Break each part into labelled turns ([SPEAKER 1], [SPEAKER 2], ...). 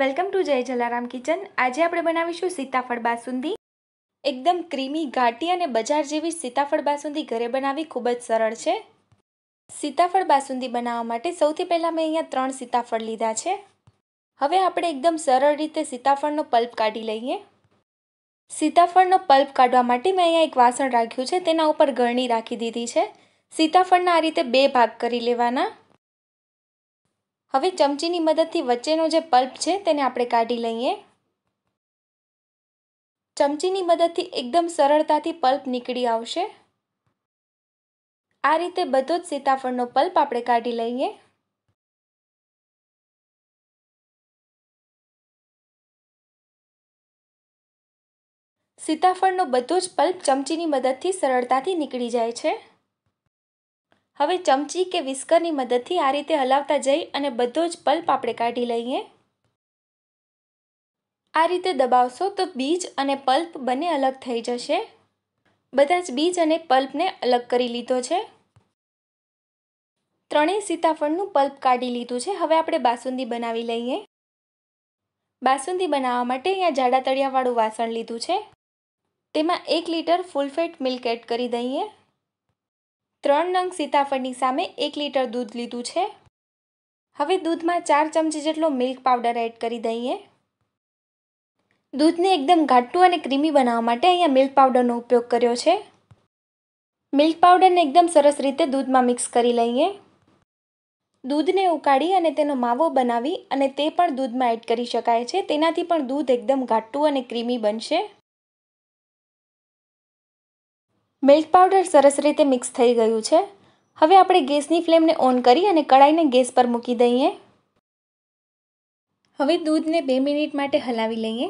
[SPEAKER 1] welcome to જય Jalaram kitchen આજે આપણે બનાવીશું સીતાફળ બાસુંદી એકદમ ક્રીમી ઘાટી અને બજાર જેવી સીતાફળ બાસુંદી ઘરે બનાવી ખૂબ જ સરળ છે સીતાફળ બાસુંદી બનાવવા માટે સૌથી પહેલાં મેં અહીંયા ત્રણ સીતાફળ લીધા છે હવે આપણે એકદમ સરળ રીતે સીતાફળનો પલ્પ કાઢી લઈએ સીતાફળનો પલ્પ કાઢવા માટે મેં અહીંયા એક વાસણ રાખ્યું છે તેના ઉપર ગળણી રાખી દીધી છે સીતાફળના આ રીતે બે ભાગ કરી લેવાના હવે ચમચીની મદદથી વચ્ચેનો જે પલ્પ છે તેને આપણે કાઢી લઈએ ચમચીની મદદથી એકદમ સરળતાથી પલ્પ નીકળી આવશે આ રીતે બધો જ સીતાફળનો પલ્પ આપણે કાઢી લઈએ સીતાફળનો બધો જ પલ્પ ચમચીની મદદથી સરળતાથી નીકળી જાય છે હવે ચમચી કે વિસ્કરની મદદથી આ રીતે હલાવતા જઈ અને બધો જ પલ્પ આપણે કાઢી લઈએ આ રીતે દબાવશો તો બીજ અને પલ્પ બંને અલગ થઈ જશે બધા જ બીજ અને પલ્પને અલગ કરી લીધો છે ત્રણેય સીતાફળનું પલ્પ કાઢી લીધું છે હવે આપણે બાસુંદી બનાવી લઈએ બાસુંદી બનાવવા માટે અહીંયા જાડા તળિયાવાળું વાસણ લીધું છે તેમાં એક લીટર ફૂલ મિલ્ક એડ કરી દઈએ ત્રણ નંગ સીતાફળની સામે એક લીટર દૂધ લીધું છે હવે દૂધમાં ચાર ચમચી જેટલો મિલ્ક પાવડર એડ કરી દઈએ દૂધને એકદમ ઘાટું અને ક્રીમી બનાવવા માટે અહીંયા મિલ્ક પાવડરનો ઉપયોગ કર્યો છે મિલ્ક પાવડરને એકદમ સરસ રીતે દૂધમાં મિક્સ કરી લઈએ દૂધને ઉકાળી અને તેનો માવો બનાવી અને તે પણ દૂધમાં એડ કરી શકાય છે તેનાથી પણ દૂધ એકદમ ઘાટું અને ક્રીમી બનશે મિલ્ક પાવડર સરસ રીતે મિક્સ થઈ ગયું છે હવે આપણે ગેસની ફ્લેમને ઓન કરી અને કડાઈને ગેસ પર મૂકી દઈએ હવે દૂધને બે મિનિટ માટે હલાવી લઈએ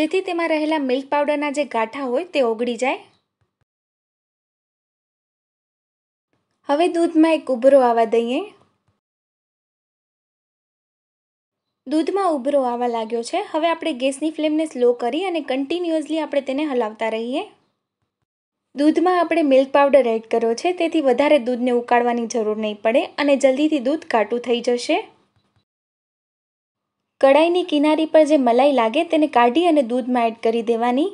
[SPEAKER 1] જેથી તેમાં રહેલા મિલ્ક પાવડરના જે ગાંઠા હોય તે ઓગળી જાય હવે દૂધમાં એક ઉભરો આવવા દઈએ દૂધમાં ઉભરો આવવા લાગ્યો છે હવે આપણે ગેસની ફ્લેમને સ્લો કરી અને કન્ટિન્યુઅસલી આપણે તેને હલાવતા રહીએ દૂધમાં આપણે મિલ્ક પાવડર એડ કર્યો છે તેથી વધારે દૂધને ઉકાળવાની જરૂર નહીં પડે અને જલ્દીથી દૂધ કાટું થઈ જશે કડાઈની કિનારી પર જે મલાઈ લાગે તેને કાઢી અને દૂધમાં એડ કરી દેવાની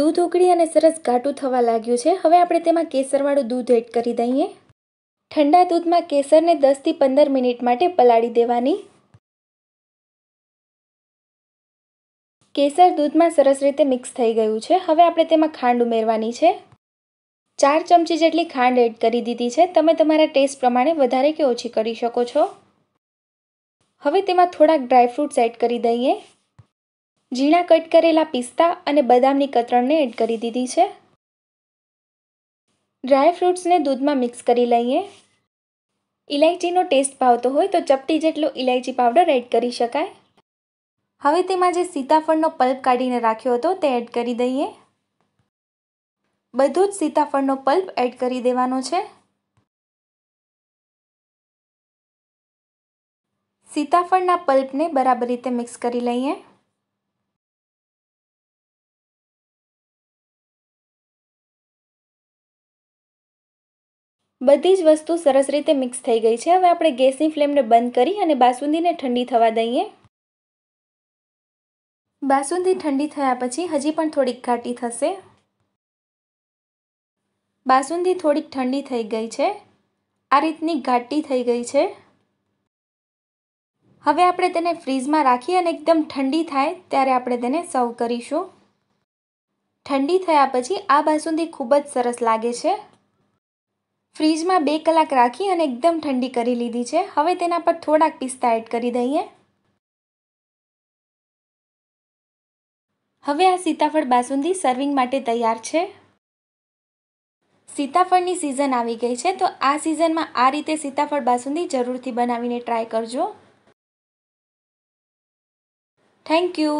[SPEAKER 1] દૂધ ઉકળી અને સરસ ઘાટું થવા લાગ્યું છે હવે આપણે તેમાં કેસરવાળું દૂધ એડ કરી દઈએ ઠંડા દૂધમાં કેસરને દસથી પંદર મિનિટ માટે પલાળી દેવાની કેસર દૂધમાં સરસ રીતે મિક્સ થઈ ગયું છે હવે આપણે તેમાં ખાંડ ઉમેરવાની છે ચાર ચમચી જેટલી ખાંડ એડ કરી દીધી છે તમે તમારા ટેસ્ટ પ્રમાણે વધારે કે ઓછી કરી શકો છો હવે તેમાં થોડાક ડ્રાયફ્રૂટ્સ એડ કરી દઈએ ઝીણા કટ કરેલા પિસ્તા અને બદામની કતરણને એડ કરી દીધી છે ડ્રાય ફ્રૂટ્સને દૂધમાં મિક્સ કરી લઈએ ઇલાયચીનો ટેસ્ટ ભાવતો હોય તો ચપટી જેટલો ઇલાયચી પાવડર એડ કરી શકાય હવે તેમાં જે સીતાફળનો પલ્પ કાઢીને રાખ્યો હતો તે એડ કરી દઈએ બધું જ સીતાફળનો પલ્પ એડ કરી
[SPEAKER 2] દેવાનો છે સીતાફળના પલ્પને બરાબર રીતે મિક્સ કરી લઈએ
[SPEAKER 1] બધી જ વસ્તુ સરસ રીતે મિક્સ થઈ ગઈ છે હવે આપણે ગેસની ફ્લેમને બંધ કરી અને બાસુંદીને ઠંડી થવા દઈએ બાસુંદી ઠંડી થયા પછી હજી પણ થોડીક ઘાટી થશે બાસુંદી થોડીક ઠંડી થઈ ગઈ છે આ રીતની ઘાટી થઈ ગઈ છે હવે આપણે તેને ફ્રીજમાં રાખી અને એકદમ ઠંડી થાય ત્યારે આપણે તેને સર્વ કરીશું ઠંડી થયા પછી આ બાસુંદી ખૂબ જ સરસ લાગે છે ફ્રીજમાં બે કલાક રાખી અને એકદમ ઠંડી કરી લીધી છે હવે તેના પર થોડાક પિસ્તા એડ કરી દઈએ હવે આ સીતાફળ બાસુંદી સર્વિંગ માટે તૈયાર છે સીતાફળની સિઝન આવી ગઈ છે તો આ સિઝનમાં આ રીતે સીતાફળ બાસુંદી જરૂરથી બનાવીને ટ્રાય કરજો થેન્ક યુ